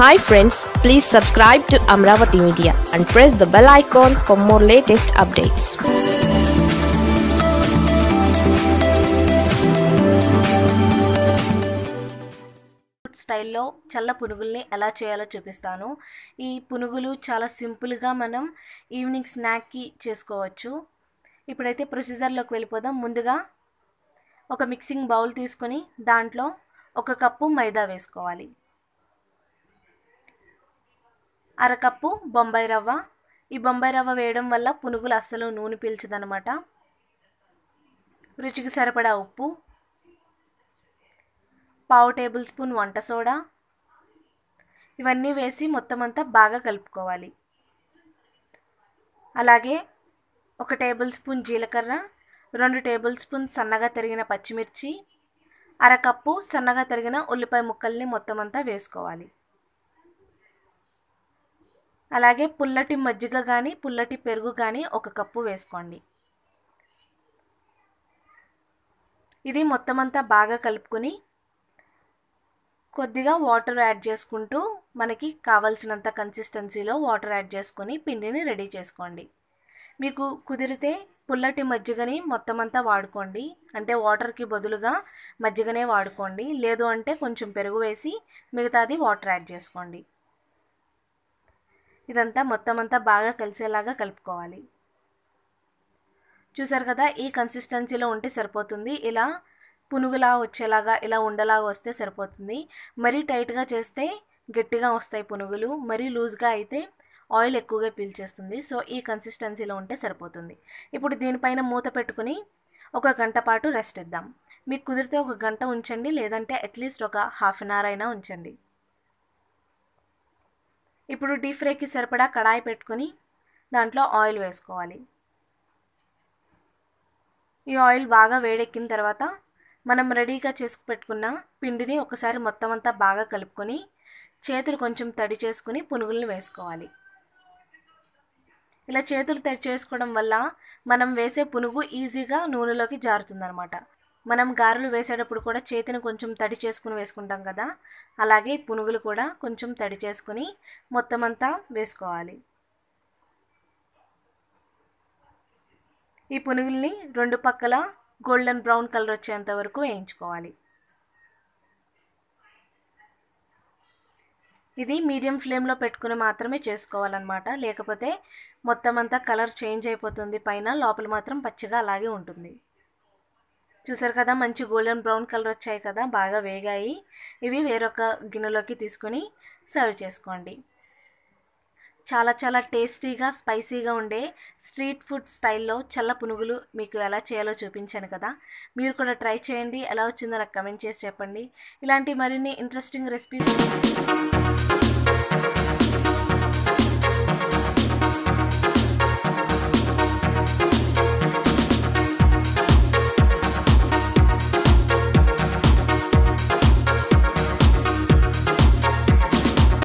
hi friends please subscribe to Amaravati media and press the bell icon for more latest updates స్టైల్లో చల్ల పునుగుల్ని ఎలా చేయాలో చూపిస్తాను ఈ పునుగులు చాలా సింపుల్గా మనం ఈవినింగ్ స్నాక్కి చేసుకోవచ్చు ఇప్పుడైతే ప్రొసీజర్లోకి వెళ్ళిపోదాం ముందుగా ఒక మిక్సింగ్ బౌల్ తీసుకొని దాంట్లో ఒక కప్పు మైదా వేసుకోవాలి అరకప్పు బొంబాయి రవ్వ ఈ బొంబాయి రవ్వ వేయడం వల్ల పునుగులు అస్సలు నూనె పీల్చదనమాట రుచికి సరిపడా ఉప్పు పావు టేబుల్ స్పూన్ వంట సోడా ఇవన్నీ వేసి మొత్తం అంతా బాగా కలుపుకోవాలి అలాగే ఒక టేబుల్ స్పూన్ జీలకర్ర రెండు టేబుల్ స్పూన్ సన్నగా తరిగిన పచ్చిమిర్చి అరకప్పు సన్నగా తరిగిన ఉల్లిపాయ ముక్కల్ని మొత్తం అంతా వేసుకోవాలి అలాగే పుల్లటి మజ్జిగ కానీ పుల్లటి పెరుగు కానీ ఒక కప్పు వేసుకోండి ఇది మొత్తం అంతా బాగా కలుపుకొని కొద్దిగా వాటర్ యాడ్ చేసుకుంటూ మనకి కావలసినంత కన్సిస్టెన్సీలో వాటర్ యాడ్ చేసుకొని పిండిని రెడీ చేసుకోండి మీకు కుదిరితే పుల్లటి మజ్జిగని మొత్తం అంతా వాడుకోండి అంటే వాటర్కి బదులుగా మజ్జిగనే వాడుకోండి లేదు అంటే కొంచెం పెరుగు వేసి మిగతాది వాటర్ యాడ్ చేసుకోండి ఇదంతా మొత్తం అంతా బాగా కలిసేలాగా కలుపుకోవాలి చూసారు కదా ఈ కన్సిస్టెన్సీలో ఉంటే సరిపోతుంది ఇలా పునుగులా వచ్చేలాగా ఇలా ఉండలాగా వస్తే సరిపోతుంది మరీ టైట్గా చేస్తే గట్టిగా వస్తాయి పునుగులు మరీ లూజ్గా అయితే ఆయిల్ ఎక్కువగా పీల్చేస్తుంది సో ఈ కన్సిస్టెన్సీలో ఉంటే సరిపోతుంది ఇప్పుడు దీనిపైన మూత పెట్టుకుని ఒక గంట పాటు రెస్ట్ ఇద్దాం మీకు కుదిరితే ఒక గంట ఉంచండి లేదంటే అట్లీస్ట్ ఒక హాఫ్ అన్ అవర్ అయినా ఉంచండి ఇప్పుడు డీప్ ఫ్రైకి సరిపడా కడాయి పెట్టుకొని దాంట్లో ఆయిల్ వేసుకోవాలి ఈ ఆయిల్ బాగా వేడెక్కిన తర్వాత మనం రెడీగా చేసుకు పెట్టుకున్న పిండిని ఒకసారి మొత్తం అంతా బాగా కలుపుకొని చేతులు కొంచెం తడి చేసుకుని పునుగులను వేసుకోవాలి ఇలా చేతులు తడి చేసుకోవడం వల్ల మనం వేసే పునుగు ఈజీగా నూనెలోకి జారుతుందనమాట మనం గారెలు వేసేటప్పుడు కూడా చేతిని కొంచెం తడి చేసుకుని వేసుకుంటాం కదా అలాగే పునుగులు కూడా కొంచెం తడి చేసుకుని మొత్తం అంతా వేసుకోవాలి ఈ పునుగుల్ని రెండు పక్కల గోల్డెన్ బ్రౌన్ కలర్ వచ్చేంత వరకు వేయించుకోవాలి ఇది మీడియం ఫ్లేమ్లో పెట్టుకుని మాత్రమే చేసుకోవాలన్నమాట లేకపోతే మొత్తం అంతా కలర్ చేంజ్ అయిపోతుంది పైన లోపల మాత్రం పచ్చిగా అలాగే ఉంటుంది చూసారు కదా మంచి గోల్డెన్ బ్రౌన్ కలర్ వచ్చాయి కదా బాగా వేగాయి ఇవి వేరొక గిన్నెలోకి తీసుకొని సర్వ్ చేసుకోండి చాలా చాలా టేస్టీగా స్పైసీగా ఉండే స్ట్రీట్ ఫుడ్ స్టైల్లో చల్ల పునుగులు మీకు ఎలా చేయాలో చూపించాను కదా మీరు కూడా ట్రై చేయండి ఎలా వచ్చిందో నాకు కమెంట్ చేసి చెప్పండి ఇలాంటి మరిన్ని ఇంట్రెస్టింగ్ రెసిపీస్